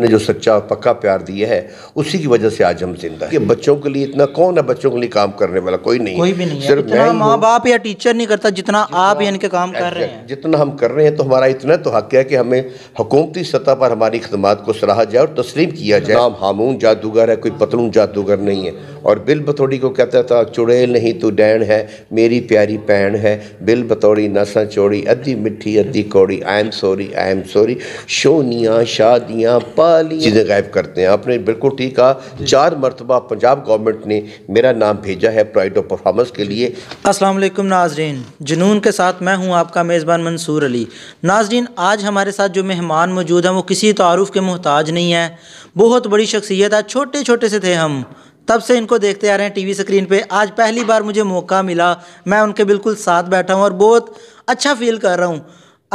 ने जो सच्चा पक्का प्यार दिया है उसी की वजह से आज हम जिंदा हैं बच्चों के लिए इतना कौन है बच्चों के लिए काम करने वाला कोई नहीं कोई भी नहीं सिर्फ मैं माँ बाप या टीचर नहीं करता जितना, जितना आप इनके काम कर रहे हैं जितना हम कर रहे हैं तो हमारा इतना तो हक है कि हमें हुकूमती सतह पर हमारी खदमात को सराहा जाए और तस्लीम किया जाए नाम हामून जादूगर है कोई पतलून जादूगर नहीं है और बिल बतौड़ी को कहता था चुड़ैल नहीं तो डैन है मेरी प्यारी पैन है बिल बतौड़ी नसा चौड़ी अद्धी मिठी अद्धी कौड़ी I am sorry I am sorry शोनिया शादियाँ चीज़ें गायब करते हैं आपने बिल्कुल ठीक कहा चार मरतबा पंजाब गवर्नमेंट ने मेरा नाम भेजा है प्राइड ऑफ परफॉर्मेंस के लिए अस्सलाम नाजरीन जुनून के साथ मैं हूँ आपका मेज़बान मंसूर अली नाजरीन आज हमारे साथ जो मेहमान मौजूद हैं वो किसी तारुफ के मोहताज नहीं है बहुत बड़ी शख्सियत है छोटे छोटे से थे हम तब से इनको देखते आ रहे हैं टीवी स्क्रीन पे आज पहली बार मुझे मौका मिला मैं उनके बिल्कुल साथ बैठा हूँ और बहुत अच्छा फील कर रहा हूँ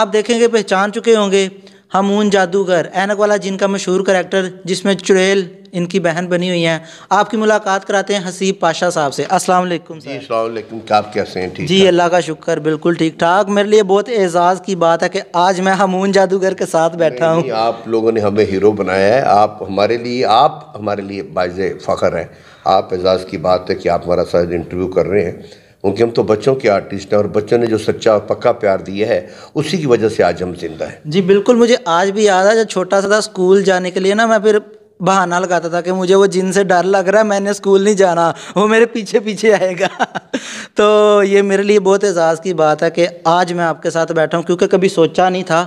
आप देखेंगे पहचान चुके होंगे हमून जादूगर ऐनक वाला जिनका मशहूर करेक्टर जिसमें चुड़ैल इनकी बहन बनी हुई हैं आपकी मुलाकात कराते हैं हसीब पाशा साहब से अस्सलाम वालेकुम आप कैसे हैं ठीक जी अल्लाह का शुक्र बिल्कुल ठीक ठाक मेरे लिए बहुत एजाज़ की बात है कि आज मैं हमून जादूगर के साथ बैठा हूँ आप लोगों ने हमें हीरो बनाया है आप हमारे लिए आप हमारे लिए बाज फ़ख्र हैं आप एजाज़ की बात है कि आप हमारा साथ इंटरव्यू कर रहे हैं क्योंकि हम तो बच्चों के आर्टिस्ट हैं और बच्चों ने जो सच्चा और पक्का प्यार दिया है उसी की वजह से आज हम जिंदा हैं जी बिल्कुल मुझे आज भी याद है जब छोटा सा था स्कूल जाने के लिए ना मैं फिर बहाना लगाता था कि मुझे वो जिन से डर लग रहा है मैंने स्कूल नहीं जाना वो मेरे पीछे पीछे आएगा तो ये मेरे लिए बहुत एजाज़ की बात है कि आज मैं आपके साथ बैठा हूँ क्योंकि कभी सोचा नहीं था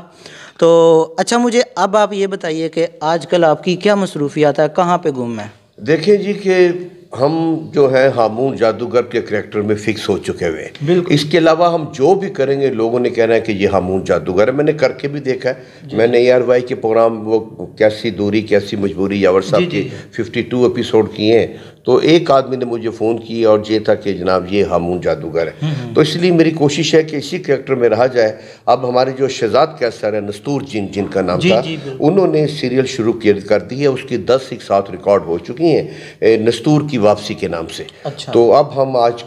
तो अच्छा मुझे अब आप ये बताइए कि आजकल आपकी क्या मसरूफियात है कहाँ पे गुम है देखिए जी कि हम जो है हामून जादूगर के करेक्टर में फिक्स हो चुके हुए इसके अलावा हम जो भी करेंगे लोगों ने कहना है कि ये हामून जादूगर है मैंने करके भी देखा है मैंने ए आर वाई के प्रोग्राम वो कैसी दूरी कैसी मजबूरी यावर साहब की फिफ्टी टू एपिसोड किए हैं तो एक आदमी ने मुझे फ़ोन किया और ये था कि जनाब ये हामून जादूगर है हम्म। तो इसलिए मेरी कोशिश है कि इसी करेक्टर में रहा जाए अब हमारे जो शहजाद कैसर है नस्तूर जिन जिनका नाम जी, था जी, उन्होंने सीरियल शुरू कर दी है उसकी दस एक साथ रिकॉर्ड हो चुकी हैं नस्तूर की वापसी के नाम से अच्छा। तो अब हम आज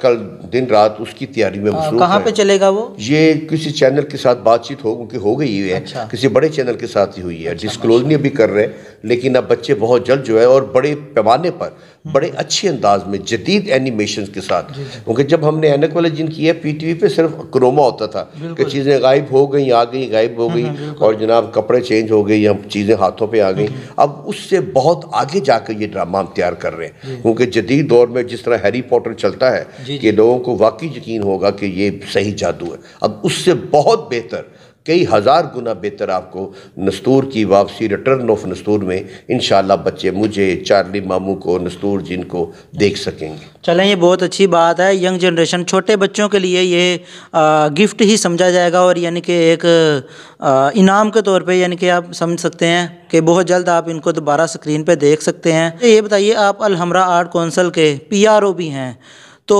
दिन रात उसकी तैयारी में मसरूफ कहाँ पर चलेगा वो ये किसी चैनल के साथ बातचीत हो उनकी हो गई है अच्छा। किसी बड़े चैनल के साथ ही हुई है डिस्कलोजनी अच्छा, भी अभी कर रहे हैं लेकिन अब बच्चे बहुत जल्द जो है और बड़े पैमाने पर हम्म, बड़े हम्म। अच्छे अंदाज में जदीद एनिमेशन के साथ क्योंकि जब हमने एनक वाले जिन किया पी टी वी पर सिर्फ क्रोमा होता था कि चीज़ें गायब हो गई आ गई गायब हो हम्म, गई और जनाब कपड़े चेंज हो गए या चीज़ें हाथों पर आ गई अब उससे बहुत आगे जाकर ये ड्रामा हम तैयार कर रहे हैं क्योंकि जदीद दौर में जिस तरह हैरी पॉटर चलता है कि लोगों को वाकई यकीन होगा कि ये सही जादू है अब उससे बहुत बेहतर कई हज़ार गुना बेहतर आपको नस्तूर की वापसी रिटर्न ऑफ नस्तूर में इन बच्चे मुझे चार्ली मामू को नस्तूर जिनको देख सकेंगे चलें ये बहुत अच्छी बात है यंग जनरेशन छोटे बच्चों के लिए ये आ, गिफ्ट ही समझा जाएगा और यानी कि एक इनाम के तौर पे यानी कि आप समझ सकते हैं कि बहुत जल्द आप इनको दोबारा स्क्रीन पर देख सकते हैं ये बताइए आप अलहमरा आर्ट कौंसल के पी भी हैं तो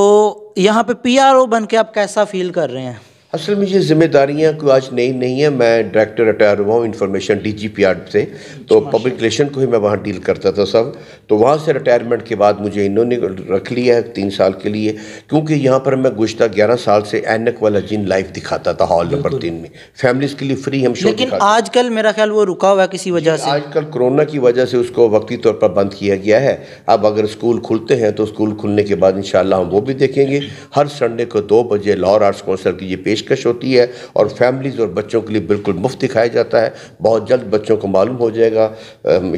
यहाँ पर पी बन के आप कैसा फील कर रहे हैं असल में ये जिम्मेदारियाँ कोई आज नई नहीं है मैं डायरेक्टर रिटायर हुआ हूँ information D G P R से तो पब्लिक अच्छा। रिलेशन को ही मैं वहाँ डील करता था सब तो वहाँ से रिटायरमेंट के बाद मुझे इन्होंने रख लिया है तीन साल के लिए क्योंकि यहाँ पर मैं गुजत ग्यारह साल से एनक वाला जिन लाइव दिखाता था हॉल नंबर तीन में फैमिलीज के लिए फ्री हम शो लेकिन आजकल मेरा ख्याल वो रुका हुआ किसी वजह से आजकल कोरोना की वजह से उसको वक्ती तौर पर बंद किया गया है अब अगर स्कूल खुलते हैं तो स्कूल खुलने के बाद इन हम वो भी देखेंगे हम्म। हर संडे को दो बजे लाहौर आर्ट्स काउंसिल की ये पेश पेशकश होती है और फैमिलीज़ और बच्चों के लिए बिल्कुल मुफ्त दिखाया जाता है बहुत जल्द बच्चों को मालूम हो जाएगा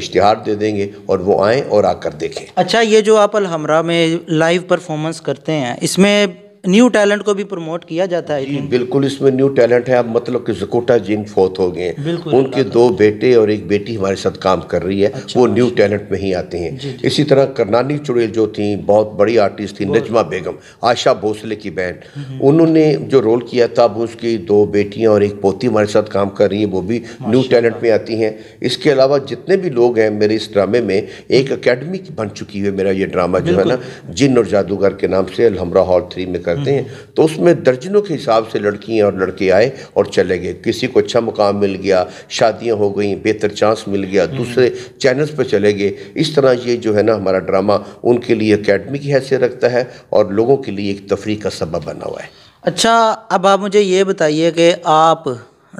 इश्तहार दे देंगे और वो आएँ और आकर देखें अच्छा ये जो आप अलहमरा में लाइव परफॉर्मेंस करते हैं इसमें न्यू टैलेंट को भी प्रमोट किया जाता है बिल्कुल इसमें न्यू टैलेंट है अब मतलब कि जकोटा जिन फोत हो गए उनके दो बेटे और एक बेटी हमारे साथ काम कर रही है अच्छा, वो न्यू अच्छा। टैलेंट में ही आते हैं इसी तरह करनानी चुड़ेल जो थी बहुत बड़ी आर्टिस्ट थी नजमा बेगम आशा भोसले की बहन हम्म, हम्म। उन्होंने जो रोल किया था अब उसकी दो बेटियाँ और एक पोती हमारे साथ काम कर रही है वो भी न्यू टैलेंट में आती हैं इसके अलावा जितने भी लोग हैं मेरे इस ड्रामे में एक अकेडमी बन चुकी है मेरा ये ड्रामा जो है ना जिन और जादूगर के नाम से अलहमरा हॉल थ्री में कर करते हम्म। हैं तो उसमें दर्जनों के हिसाब से लड़कियाँ और लड़के आए और चले गए किसी को अच्छा मुकाम मिल गया शादियाँ हो गई बेहतर चांस मिल गया हम्म। दूसरे चैनल्स पर चले गए इस तरह ये जो है ना हमारा ड्रामा उनके लिए अकेडमी की हैसियत रखता है और लोगों के लिए एक तफरी का सबब बना हुआ है अच्छा अब आप मुझे ये बताइए कि आप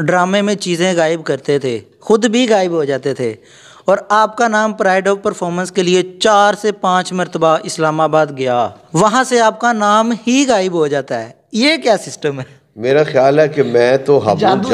ड्रामे में चीज़ें गायब करते थे खुद भी गायब हो जाते थे और आपका नाम प्राइड ऑफ परफॉर्मेंस के लिए चार से पांच मरतबा इस्लामाबाद गया वहां से आपका नाम ही गायब हो जाता है ये क्या सिस्टम है मेरा ख्याल है कि मैं तो हमू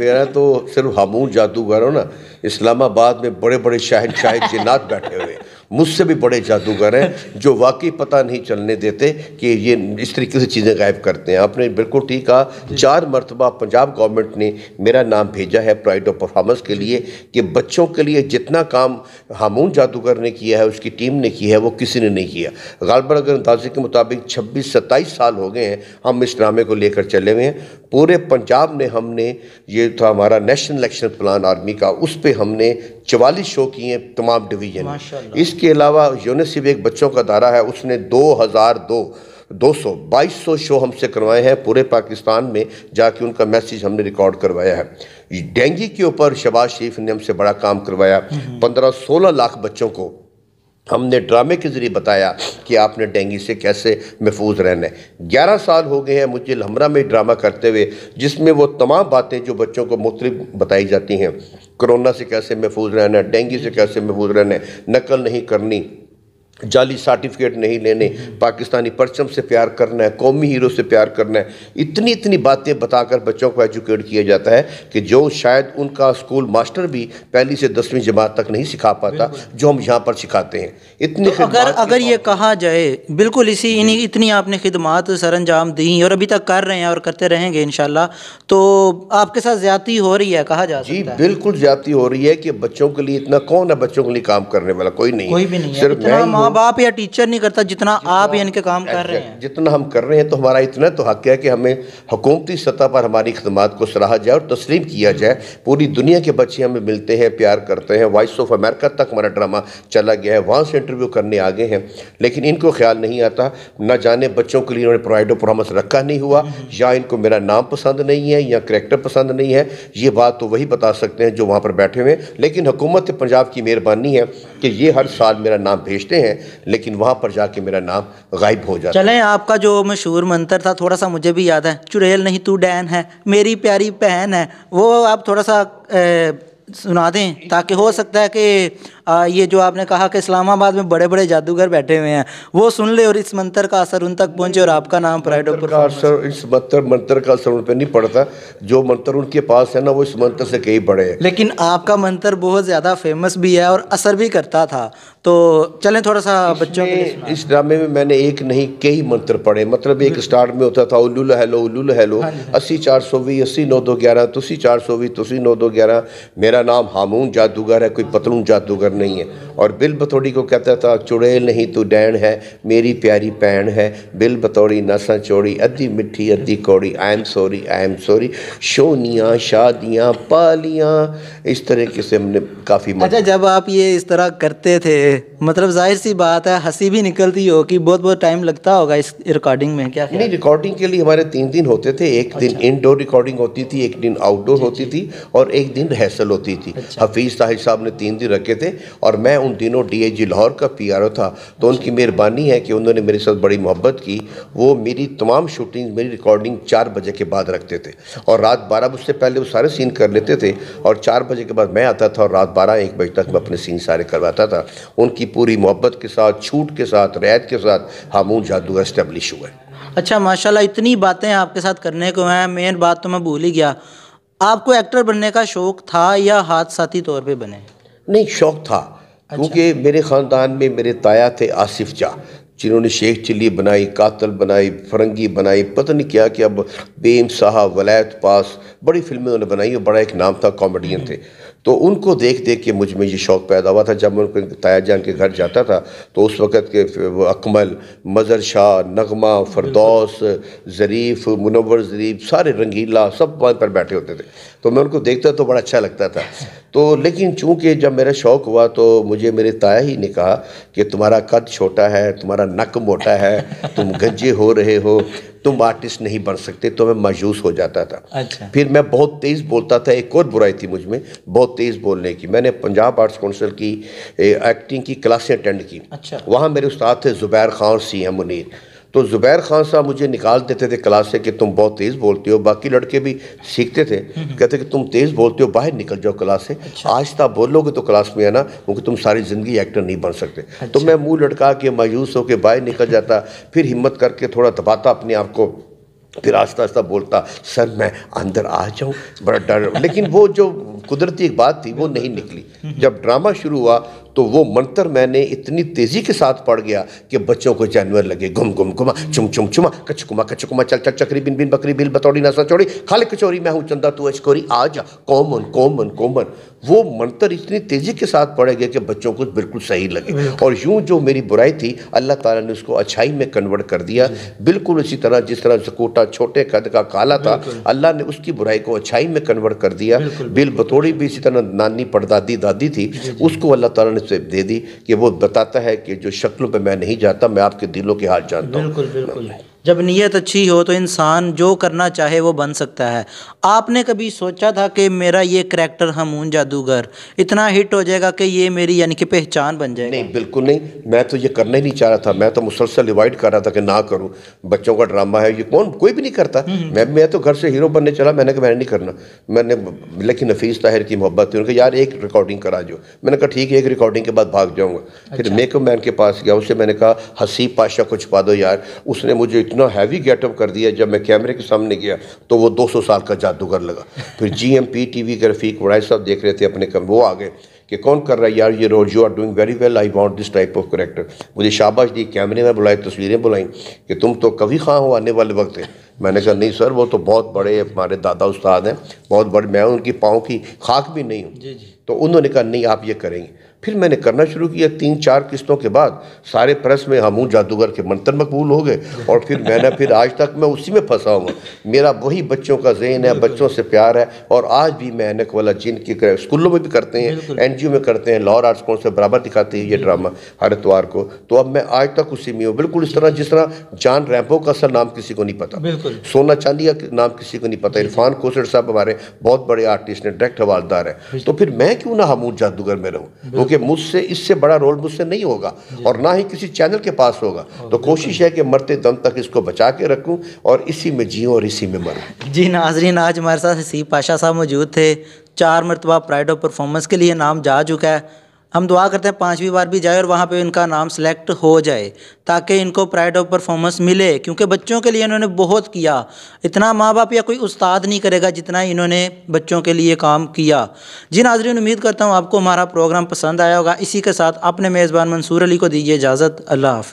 मेरा तो सिर्फ हमू जादूगर हूँ ना इस्लामाबाद में बड़े बड़े शाहिद जिन्नात बैठे हुए मुझसे भी बड़े जादूगर हैं जो वाकई पता नहीं चलने देते कि ये इस तरीके से चीज़ें गायब करते हैं आपने बिल्कुल ठीक कहा चार मरतबा पंजाब गवर्नमेंट ने मेरा नाम भेजा है प्राइड ऑफ परफॉर्मेंस के लिए कि बच्चों के लिए जितना काम हामून जादूगर ने किया है उसकी टीम ने किया है वो किसी ने नहीं किया गालबर अगर अंदाजे के मुताबिक छब्बीस सत्ताईस साल हो गए हैं हम इस ड्रामे को लेकर चले हुए हैं पूरे पंजाब में हमने ये था हमारा नेशनल एक्शन प्लान आर्मी का उस पर हमने चवालीस शो किए तमाम डिवीजन इसके अलावा यूनिसेफ एक बच्चों का दारा है उसने दो हज़ार दो दो सौ बाईस सौ शो हमसे करवाए हैं पूरे पाकिस्तान में जाके उनका मैसेज हमने रिकॉर्ड करवाया है डेंगी के ऊपर शबाज शरीफ ने हमसे बड़ा काम करवाया हम्म। पंद्रह सोलह लाख बच्चों को हमने ड्रामे के ज़रिए बताया कि आपने डेंगू से कैसे महफूज रहना है ग्यारह साल हो गए हैं मुझे लमरा में ड्रामा करते हुए जिसमें वो तमाम बातें जो बच्चों को मुख्तलिफ बताई जाती हैं कोरोना से कैसे महफूज रहना है डेंगू से कैसे महफूज रहना है नकल नहीं करनी जाली सर्टिफिकेट नहीं लेने पाकिस्तानी परचम से प्यार करना है कौमी हीरो से प्यार करना है इतनी इतनी बातें बताकर बच्चों को एजुकेट किया जाता है कि जो शायद उनका स्कूल मास्टर भी पहली से दसवीं जमात तक नहीं सिखा पाता जो हम यहाँ पर सिखाते हैं इतनी तो अगर अगर ये कहा जाए बिल्कुल इसी इन्हीं इतनी आपने खिदमत सर अंजाम दी और अभी तक कर रहे हैं और करते रहेंगे इन तो आपके साथ ज़्यादा हो रही है कहा जा जी बिल्कुल ज़्यादा हो रही है कि बच्चों के लिए इतना कौन है बच्चों के लिए काम करने वाला कोई नहीं कोई भी नहीं सिर्फ माँ बाप या टीचर नहीं करता जितना आप यानी के काम कर रहे हैं जितना हम कर रहे हैं तो हमारा इतना तो हक है कि हमें हुकूमती सतह पर हमारी खदमात को सराहा जाए और तस्लीम किया जाए पूरी दुनिया के बच्चे हमें मिलते हैं प्यार करते हैं वॉइस ऑफ अमेरिका तक हमारा ड्रामा चला गया है वहाँ से इंटरव्यू करने आ गए हैं लेकिन इनको ख्याल नहीं आता ना जाने बच्चों के लिए इन्होंने प्रोवाइडो प्रोमस रखा नहीं हुआ या इनको मेरा नाम पसंद नहीं है या करेक्टर पसंद नहीं है ये बात तो वही बता सकते हैं जो वहाँ पर बैठे हुए हैं लेकिन हुकूमत पंजाब की मेहरबानी है कि ये हर साल मेरा नाम भेजते हैं लेकिन वहाँ पर जाके मेरा नाम गायब हो जाता चलें आपका जो मशहूर मंत्र था थोड़ा सा मुझे भी याद है चुड़ैल नहीं तू डैन है मेरी प्यारी बहन है वो आप थोड़ा सा ए, सुना दें ताकि हो सकता है कि आ, ये जो आपने कहा कि इस्लामाबाद में बड़े बड़े जादूगर बैठे हुए हैं वो सुन ले और इस मंत्र का असर उन तक पहुंचे और आपका नाम प्राइड का असर इस मंत्र मंत्र का असर उन पर नहीं पड़ता जो मंत्र उनके पास है ना वो इस मंत्र से कहीं पड़े हैं लेकिन आपका मंत्र बहुत ज़्यादा फेमस भी है और असर भी करता था तो चलें थोड़ा सा बच्चों के इस ड्रामे में मैंने एक नहीं कई मंत्र पढ़े मतलब एक स्टार्ट में होता था उल्लू लहलो उल्लू लहलो हाँ हाँ अस्सी चार सौ भी अस्सी नौ दो ग्यारह तुसी चार सौ भी तुसी नौ दो ग्यारह मेरा नाम हामून जादूगर है कोई पतलून जादूगर फिक्र नहीं है और बिल बतौड़ी को कहता था चुड़ैल नहीं तू डैन है मेरी प्यारी पैन है बिल बतौड़ी नसा चौड़ी अद्धी मिठी अद्धी कौड़ी I am sorry I am sorry शोनियाँ शादियाँ पालियाँ इस तरह के से हमने काफ़ी अच्छा जब आप ये इस तरह करते थे मतलब जाहिर सी बात है हंसी भी निकलती हो कि बहुत बहुत टाइम लगता होगा इस रिकॉर्डिंग में क्या नहीं रिकॉर्डिंग के लिए हमारे तीन दिन होते थे एक दिन इनडोर अच्छा। रिकॉर्डिंग होती थी एक दिन आउटडोर होती थी और एक दिन रिहर्सल होती थी अच्छा। हफीज़ साहिब साहब ने तीन दिन रखे थे और मैं उन दिनों डीएजी लाहौर का पीआरओ था तो उनकी मेहरबानी है कि उन्होंने मेरे साथ बड़ी मोहब्बत की वो मेरी तमाम शूटिंग मेरी रिकॉर्डिंग चार बजे के बाद रखते थे और रात बारह बजे से पहले वो सारे सीन कर लेते थे और चार बजे के बाद मैं आता था और रात बारह एक बजे तक मैं अपने सीन सारे करवाता था उनकी पूरी मोहब्बत के साथ छूट के साथ रियायत के साथ हामून जादू इस्टेब्लिश हुआ अच्छा माशाल्लाह इतनी बातें आपके साथ करने को हैं मेन बात तो मैं भूल ही गया आपको एक्टर बनने का शौक़ था या हाथ साथी तौर पे बने नहीं शौक़ था अच्छा। क्योंकि मेरे ख़ानदान में मेरे ताया थे आसिफ चाह जिन्होंने शेख चिल्ली बनाई कातल बनाई फरंगी बनाई पता नहीं क्या क्या बेम साहब वलायत पास बड़ी फिल्में उन्होंने बनाई और बड़ा एक नाम था कॉमेडियन हम्म। थे तो उनको देख देख के मुझ में ये शौक़ पैदा हुआ था जब मैं उनके ताया जान के घर जाता था तो उस वक़्त के अकमल मज़र शाह नगमा फरदौस ज़रीफ़ मुनवर ज़रीफ़ सारे रंगीला सब वहाँ पर बैठे होते थे तो मैं उनको देखता तो बड़ा अच्छा लगता था तो लेकिन चूँकि जब मेरा शौक़ हुआ तो मुझे मेरे ताया ही ने कहा कि तुम्हारा कद छोटा है तुम्हारा नक मोटा है तुम गंजे हो रहे हो तुम आर्टिस्ट नहीं बन सकते तो मैं मायूस हो जाता था अच्छा फिर मैं बहुत तेज़ बोलता था एक और बुराई थी मुझ में बहुत तेज़ बोलने की मैंने पंजाब आर्ट्स काउंसिल की एक्टिंग की क्लासें अटेंड की अच्छा वहाँ मेरे उस्ताद थे ज़ुबैर खान सी एम मुनीर तो ज़ुबैर खान साहब मुझे निकाल देते थे क्लास से कि तुम बहुत तेज़ बोलते हो बाकी लड़के भी सीखते थे हम्म, हम्म। कहते कि तुम तेज़ बोलते हो बाहर निकल जाओ क्लास से अच्छा। आहिस्ता तो बोलोगे तो क्लास में आना क्योंकि तुम सारी ज़िंदगी एक्टर नहीं बन सकते तो अच्छा। तो मैं मुँह लटका के मायूस होकर बाहर निकल जाता फिर हिम्मत करके थोड़ा दबाता अपने आप को फिर आस्ता आस्ता बोलता सर मैं अंदर आ जाऊँ बड़ा डर लेकिन वो जो कुदरती एक बात थी वो नहीं निकली जब ड्रामा शुरू हुआ तो वो मंत्र मैंने इतनी तेज़ी के साथ पढ़ गया कि बच्चों को जानवर लगे गुम गुम घुमा चुम चुम चुमा कछ कुमा चल चल चकरी बिन बिन बकरी बिल बतौड़ी नसा चौड़ी खाली कचौरी मैं हूँ चंदा तू अचकोरी आ जा कॉमन कॉमन कॉमन वो मंत्र इतनी तेज़ी के साथ गए कि बच्चों को बिल्कुल सही लगे और यूँ जो मेरी बुराई थी अल्लाह ताला ने उसको अच्छाई में कन्वर्ट कर दिया बिल्कुल उसी तरह जिस तरह कोटा छोटे कद का काला था अल्लाह ने उसकी बुराई को अच्छाई में कन्वर्ट कर दिया बिल बतौड़ी भी इसी तरह नानी पड़दादी दादी थी उसको अल्लाह तला ने दे दी कि वो बताता है कि जो शक्लों पर मैं नहीं जाता मैं आपके दिलों के हाथ जानता हूँ जब नीयत अच्छी हो तो इंसान जो करना चाहे वो बन सकता है आपने कभी सोचा था कि मेरा ये करैक्टर हमून जादूगर इतना हिट हो जाएगा कि ये मेरी यानी कि पहचान बन जाएगी नहीं बिल्कुल नहीं मैं तो ये करना ही नहीं चाह रहा था मैं तो मुसलसल अवॉइड कर रहा था कि ना करूँ बच्चों का ड्रामा है ये कौन कोई भी नहीं करता हम्म, हम्म। मैं मैं तो घर से हीरो बनने चला मैंने कहा मैंने नहीं करना मैंने लेकिन नफीस ताहिर की मोहब्बत थी उनके यार एक रिकॉर्डिंग करा जो मैंने कहा ठीक है एक रिकॉर्डिंग के बाद भाग जाऊँगा फिर मेकअप अच्छा। मैन के पास गया उससे मैंने कहा हसीब पाशा को छुपा दो यार उसने मुझे इतना हैवी गेटअप कर दिया जब मैं कैमरे के सामने गया तो वो 200 साल का जादूगर लगा फिर जीएमपी टीवी के रफीक वड़ाई साहब देख रहे थे अपने कम वो आ गए कि कौन कर रहा है यार ये role you are doing very well I want this type of character मुझे शाबाश दी कैमरे में बुलाए तस्वीरें बुलाई कि तुम तो कभी खां हो आने वाले वक्त है मैंने कहा नहीं सर वो तो बहुत बड़े हमारे दादा उस्ताद हैं बहुत बड़े मैं उनकी पाँव की खाक भी नहीं हूँ तो उन्होंने कहा नहीं आप ये करेंगे फिर मैंने करना शुरू किया तीन चार किस्तों के बाद सारे प्रेस में हमूँ जादूगर के मंत्र मकबूल हो गए और फिर मैंने फिर आज तक मैं उसी में फंसा हुआ मेरा वही बच्चों का जहन है बच्चों से प्यार है और आज भी मैं एनक वाला जिन की स्कूलों में भी करते हैं एन में करते हैं लाहौर आर्ट्स कौन से बराबर दिखाते हैं ये ड्रामा हर को तो अब मैं आज तक उसी में हूँ बिल्कुल इस तरह जिस तरह जान रैम्पो का असल नाम किसी को नहीं पता सोना चांदी का नाम किसी को नहीं पता इरफान कोसड़ साहब हमारे बहुत बड़े आर्टिस्ट हैं डायरेक्ट हवालदार हैं तो फिर मैं क्यों ना हमूद जादूगर में रहूँ क्योंकि मुझसे इससे बड़ा रोल मुझसे नहीं होगा और ना ही किसी चैनल के पास होगा तो कोशिश है कि मरते दम तक इसको बचा के रखूँ और इसी में जी और इसी में मरूँ जी नाजरीन आज हमारे साथ हसीब पाशा साहब मौजूद थे चार मरतबा प्राइड ऑफ परफॉर्मेंस के लिए नाम जा चुका है हम दुआ करते हैं पाँचवीं बार भी जाए और वहाँ पे इनका नाम सेलेक्ट हो जाए ताकि इनको प्राइड ऑफ परफॉर्मेंस मिले क्योंकि बच्चों के लिए इन्होंने बहुत किया इतना माँ बाप या कोई उस्ताद नहीं करेगा जितना इन्होंने बच्चों के लिए काम किया जी नाजरीन उम्मीद करता हूँ आपको हमारा प्रोग्राम पसंद आया होगा इसी के साथ अपने मेज़बान मंसूर अली को दीजिए इजाज़त अल्लाह हाफि